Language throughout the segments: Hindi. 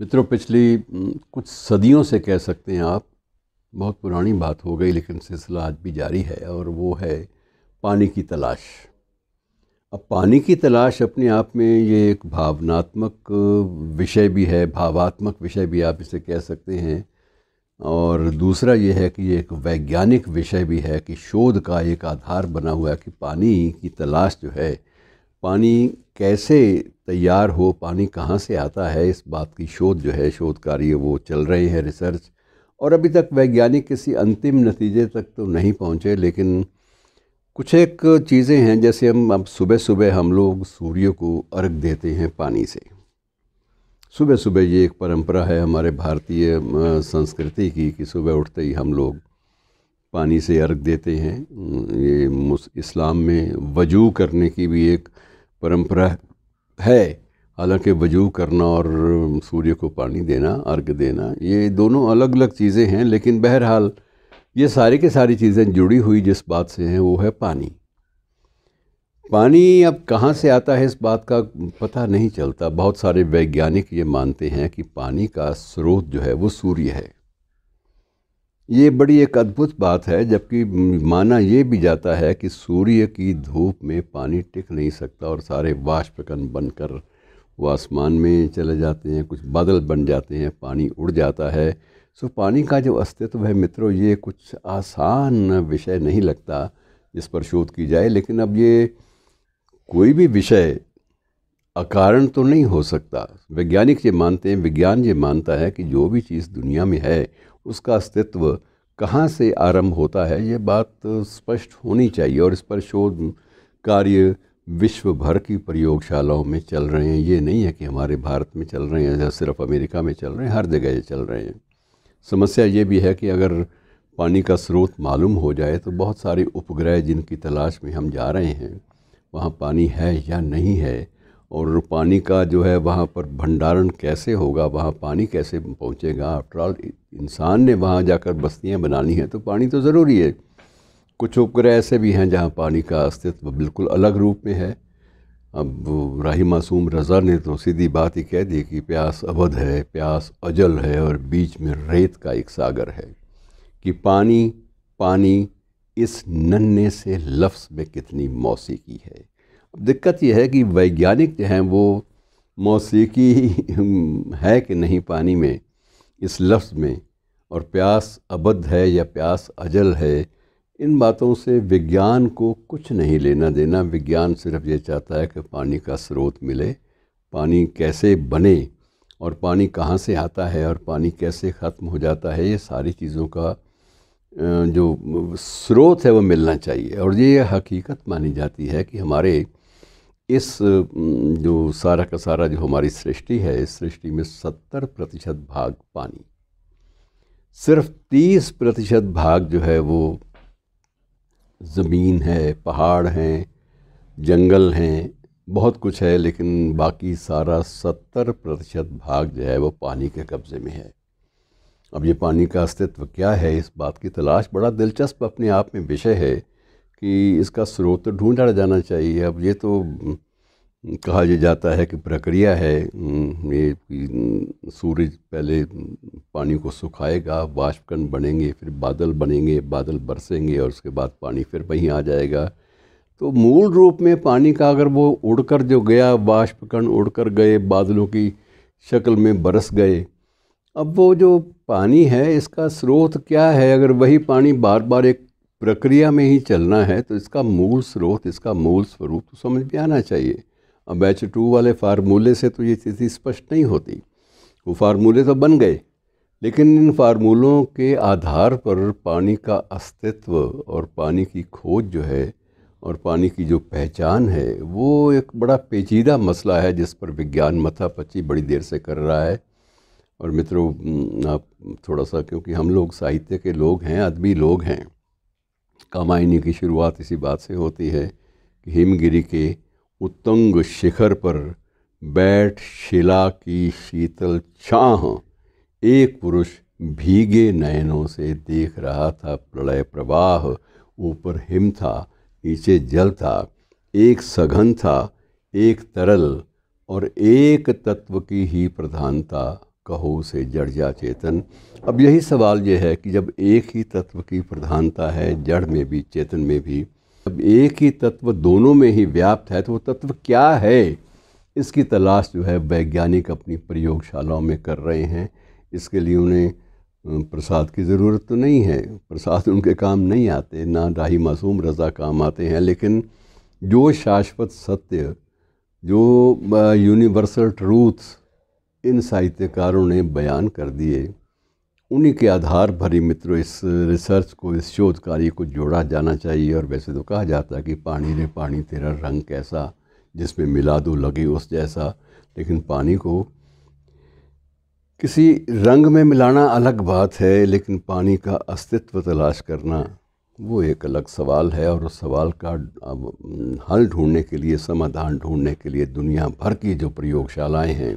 मित्रों पिछली कुछ सदियों से कह सकते हैं आप बहुत पुरानी बात हो गई लेकिन सिलसिला आज भी जारी है और वो है पानी की तलाश अब पानी की तलाश अपने आप में ये एक भावनात्मक विषय भी है भावात्मक विषय भी आप इसे कह सकते हैं और दूसरा ये है कि ये एक वैज्ञानिक विषय भी है कि शोध का एक आधार बना हुआ है कि पानी की तलाश जो है पानी कैसे तैयार हो पानी कहाँ से आता है इस बात की शोध जो है शोध कार्य वो चल रहे हैं रिसर्च और अभी तक वैज्ञानिक किसी अंतिम नतीजे तक तो नहीं पहुँचे लेकिन कुछ एक चीज़ें हैं जैसे हम अब सुबह सुबह हम लोग सूर्य को अर्घ देते हैं पानी से सुबह सुबह ये एक परंपरा है हमारे भारतीय संस्कृति की कि सुबह उठते ही हम लोग पानी से अर्घ देते हैं ये इस्लाम में वजू करने की भी एक परंपरा है हालांकि वजू करना और सूर्य को पानी देना अर्घ देना ये दोनों अलग अलग चीज़ें हैं लेकिन बहरहाल ये सारी के सारी चीज़ें जुड़ी हुई जिस बात से हैं वो है पानी पानी अब कहाँ से आता है इस बात का पता नहीं चलता बहुत सारे वैज्ञानिक ये मानते हैं कि पानी का स्रोत जो है वो सूर्य है ये बड़ी एक अद्भुत बात है जबकि माना ये भी जाता है कि सूर्य की धूप में पानी टिक नहीं सकता और सारे वाष्पकन बनकर वो आसमान में चले जाते हैं कुछ बादल बन जाते हैं पानी उड़ जाता है सो पानी का जो अस्तित्व है मित्रों ये कुछ आसान विषय नहीं लगता जिस पर शोध की जाए लेकिन अब ये कोई भी विषय अकारण तो नहीं हो सकता वैज्ञानिक ये मानते हैं विज्ञान ये मानता है कि जो भी चीज़ दुनिया में है उसका अस्तित्व कहाँ से आरंभ होता है ये बात स्पष्ट होनी चाहिए और इस पर शोध कार्य विश्व भर की प्रयोगशालाओं में चल रहे हैं ये नहीं है कि हमारे भारत में चल रहे हैं या सिर्फ अमेरिका में चल रहे हैं हर जगह ये चल रहे हैं समस्या ये भी है कि अगर पानी का स्रोत मालूम हो जाए तो बहुत सारे उपग्रह जिनकी तलाश में हम जा रहे हैं वहाँ पानी है या नहीं है और पानी का जो है वहाँ पर भंडारण कैसे होगा वहाँ पानी कैसे पहुँचेगा आफ्टरऑल इंसान ने वहाँ जाकर बस्तियाँ बनानी हैं तो पानी तो ज़रूरी है कुछ उपग्रह ऐसे भी हैं जहाँ पानी का अस्तित्व बिल्कुल अलग रूप में है अब राही मासूम रज़ा ने तो सीधी बात ही कह दी कि प्यास अवध है प्यास अजल है और बीच में रेत का एक सागर है कि पानी पानी इस नन्हे से लफ्ज़ में कितनी मौसीकी है दिक्कत यह है कि वैज्ञानिक जो हैं वो मौसीकी है कि नहीं पानी में इस लफ्ज़ में और प्यास अबद्ध है या प्यास अजल है इन बातों से विज्ञान को कुछ नहीं लेना देना विज्ञान सिर्फ ये चाहता है कि पानी का स्रोत मिले पानी कैसे बने और पानी कहाँ से आता है और पानी कैसे ख़त्म हो जाता है ये सारी चीज़ों का जो स्रोत है वो मिलना चाहिए और ये हकीकत मानी जाती है कि हमारे इस जो सारा का सारा जो हमारी सृष्टि है इस सृष्टि में सत्तर प्रतिशत भाग पानी सिर्फ तीस प्रतिशत भाग जो है वो ज़मीन है पहाड़ हैं जंगल हैं बहुत कुछ है लेकिन बाकी सारा सत्तर प्रतिशत भाग जो है वो पानी के कब्ज़े में है अब ये पानी का अस्तित्व क्या है इस बात की तलाश बड़ा दिलचस्प अपने आप में विषय है कि इसका स्रोत तो ढूंढा जाना चाहिए अब ये तो हम्म, कहा जा जाता है कि प्रक्रिया है हम्म, ये हम्म, सूरज पहले पानी को सुखाएगा वाष्पकण बनेंगे फिर बादल बनेंगे बादल बरसेंगे और उसके बाद पानी फिर वहीं आ जाएगा तो मूल रूप में पानी का अगर वो उड़कर जो गया वाष्पकण उड़कर गए बादलों की शक्ल में बरस गए अब वो जो पानी है इसका स्रोत क्या है अगर वही पानी बार बार एक प्रक्रिया में ही चलना है तो इसका मूल स्रोत इसका मूल स्वरूप तो समझ में आना चाहिए अब बैच टू वाले फार्मूले से तो ये स्थिति स्पष्ट नहीं होती वो फार्मूले तो बन गए लेकिन इन फार्मूलों के आधार पर पानी का अस्तित्व और पानी की खोज जो है और पानी की जो पहचान है वो एक बड़ा पेचीदा मसला है जिस पर विज्ञान मथापच्ची बड़ी देर से कर रहा है और मित्रों आप थोड़ा सा क्योंकि हम लोग साहित्य के लोग हैं अदबी लोग हैं कामायनी की शुरुआत इसी बात से होती है कि हिमगिरी के उत्तंग शिखर पर बैठ शिला की शीतल छाह एक पुरुष भीगे नयनों से देख रहा था प्रलय प्रवाह ऊपर हिम था नीचे जल था एक सघन था एक तरल और एक तत्व की ही प्रधानता कहो से जड़ जा चेतन अब यही सवाल ये है कि जब एक ही तत्व की प्रधानता है जड़ में भी चेतन में भी अब एक ही तत्व दोनों में ही व्याप्त है तो वो तत्व क्या है इसकी तलाश जो है वैज्ञानिक अपनी प्रयोगशालाओं में कर रहे हैं इसके लिए उन्हें प्रसाद की ज़रूरत तो नहीं है प्रसाद उनके काम नहीं आते ना राही मासूम रज़ा काम आते हैं लेकिन जो शाश्वत सत्य जो यूनिवर्सल ट्रूथ्स इन साहित्यकारों ने बयान कर दिए उन्हीं के आधार पर ही मित्रों इस रिसर्च को इस शोध कार्य को जोड़ा जाना चाहिए और वैसे तो कहा जाता है कि पानी रे पानी तेरा रंग कैसा जिसमें मिला दो लगे उस जैसा लेकिन पानी को किसी रंग में मिलाना अलग बात है लेकिन पानी का अस्तित्व तलाश करना वो एक अलग सवाल है और उस सवाल का हल ढूंढने के लिए समाधान ढूंढने के लिए दुनिया भर की जो प्रयोगशालाएं हैं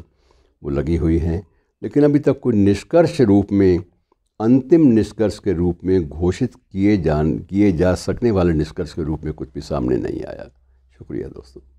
वो लगी हुई हैं लेकिन अभी तक कोई निष्कर्ष रूप में अंतिम निष्कर्ष के रूप में घोषित किए जान किए जा सकने वाले निष्कर्ष के रूप में कुछ भी सामने नहीं आया शुक्रिया दोस्तों